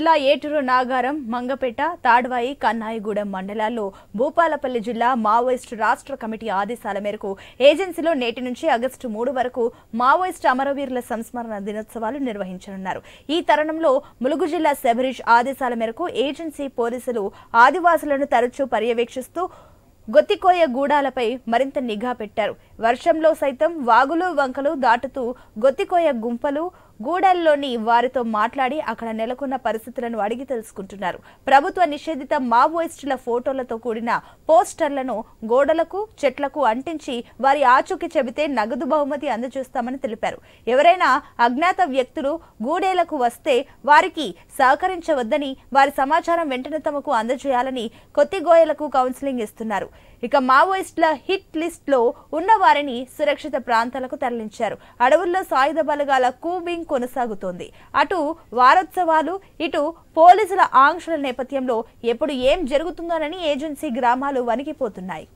జిల్లా ఏటూరు నాగారం మంగపేట తాడ్వాయి కన్నాయిగూడెం మండలాల్లో భూపాలపల్లి జిల్లా మావోయిస్టు రాష్ట్ర కమిటీ ఆదేశాల మేరకు ఏజెన్సీలో నేటి నుంచి ఆగస్టు మూడు వరకు మావోయిస్టు అమరవీరుల సంస్మరణ దినోత్సవాలు నిర్వహించనున్నారు ఈ తరుణంలో ములుగు జిల్లా సెబరిష్ ఆదేశాల మేరకు ఏజెన్సీ పోలీసులు ఆదివాసులను తరచూ పర్యవేక్షిస్తూ గొత్తికోయ గూడాలపై మరింత నిఘా పెట్టారు వర్షంలో సైతం వాగులు వంకలు దాటుతూ గొత్తికోయ గుంపలు గూడెల్లోని వారితో మాట్లాడి అక్కడ నెలకొన్న పరిస్థితులను అడిగి తెలుసుకుంటున్నారు ప్రభుత్వ నిషేధిత మావోయిస్టుల ఫోటోలతో కూడిన పోస్టర్లను గోడలకు చెట్లకు అంటించి వారి ఆచూకీ చెబితే నగదు బహుమతి అందజేస్తామని తెలిపారు ఎవరైనా అజ్ఞాత వ్యక్తులు గూడేలకు వస్తే వారికి సహకరించవద్దని వారి సమాచారం వెంటనే తమకు అందజేయాలని కొత్తిగోయలకు కౌన్సిలింగ్ ఇస్తున్నారు ఇక మావోయిస్టుల హిట్ లిస్ట్లో ఉన్న వారిని సురక్షిత ప్రాంతాలకు తరలించారు అడవుల్లో సాయుధ బలగాల కూబింగ్ కొనసాగుతోంది అటు వారోత్సవాలు ఇటు పోలీసుల ఆంక్షల నేపథ్యంలో ఎప్పుడు ఏం జరుగుతుందోనని ఏజెన్సీ గ్రామాలు వణికిపోతున్నాయి